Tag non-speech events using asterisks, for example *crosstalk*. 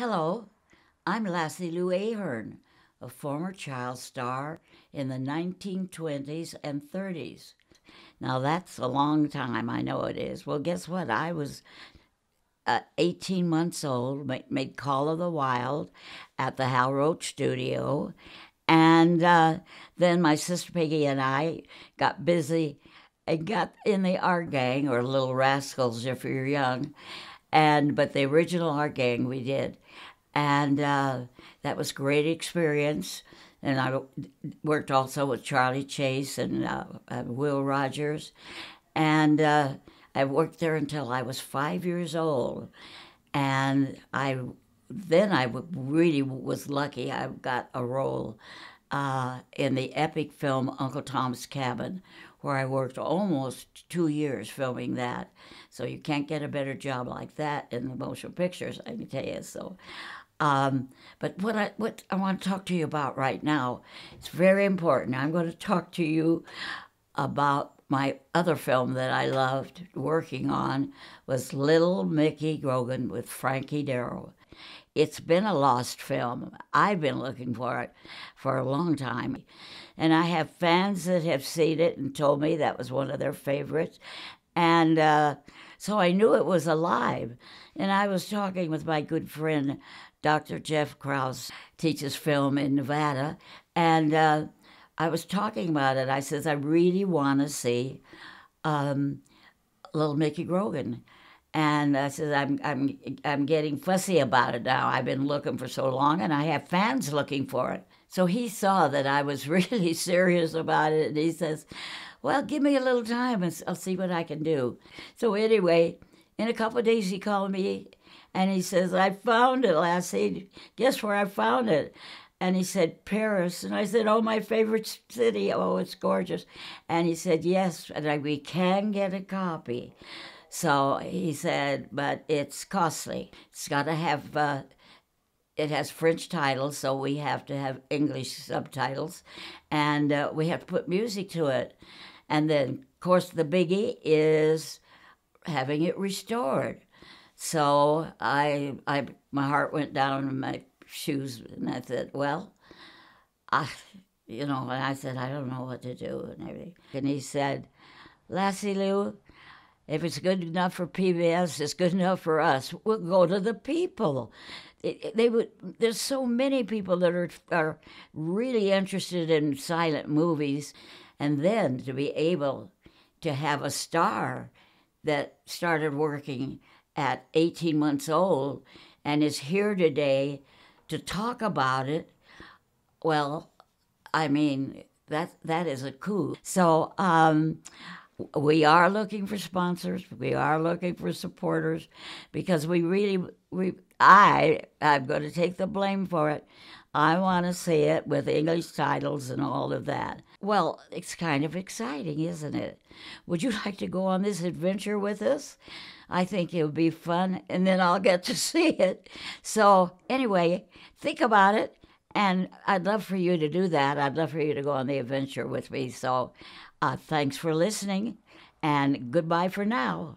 Hello, I'm Lassie Lou Ahern, a former child star in the 1920s and 30s. Now that's a long time, I know it is. Well, guess what? I was uh, 18 months old, made, made, Call of the Wild at the Hal Roach studio. And uh, then my sister Peggy and I got busy and got in the art gang, or Little Rascals if you're young and but the original art gang we did, and uh, that was great experience. And I worked also with Charlie Chase and, uh, Will Rogers, and uh, I worked there until I was five years old, and I then I really was lucky. I got a role uh, in the epic film Uncle Tom's Cabin, where I worked almost two years filming that. So you can't get a better job like that in the motion pictures, I can tell you. So, um, but what I what I want to talk to you about right now, it's very important. I'm going to talk to you about my other film that I loved working on was Little Mickey Grogan with Frankie Darrow. It's been a lost film. I've been looking for it for a long time. And I have fans that have seen it and told me that was one of their favorites. And uh, so I knew it was alive. And I was talking with my good friend, Dr. Jeff Krause, teaches film in Nevada. And uh, I was talking about it. I says, I really want to see um, little Mickey Grogan. And I says, I'm, I'm, I'm getting fussy about it now. I've been looking for so long and I have fans looking for it. So he saw that I was *laughs* really serious about it. And he says, Well, give me a little time and I'll see what I can do. So anyway, in a couple days, he called me and he says, I found it, Lassie. Guess where I found it? and he said Paris, and I said, "Oh, my favorite city! Oh, it's gorgeous." And he said, "Yes," and I, we can get a copy. So he said, "But it's costly. It's got to have." Uh, it has French titles, so we have to have English subtitles, and uh, we have to put music to it. And then, of course, the biggie is having it restored. So I, I, my heart went down, and my shoes. And I said, well, I, you know, and I said, I don't know what to do and everything. And he said, Lassie Lou, if it's good enough for PBS, it's good enough for us. We'll go to the people. They, they would. There's so many people that are are really interested in silent movies, and then to be able to have a star that started working at 18 months old and is here today to talk about it, well, I mean, that that is a coup. So um, we are looking for sponsors. We are looking for supporters because we really, we, I, I'm going to take the blame for it. I want to see it with English titles and all of that. Well, it's kind of exciting, isn't it? Would you like to go on this adventure with us? I think it would be fun, and then I'll get to *laughs* see it. So, anyway, think about it. And I'd love for you to do that. I'd love for you to go on the adventure with me. So uh, thanks for listening and goodbye for now.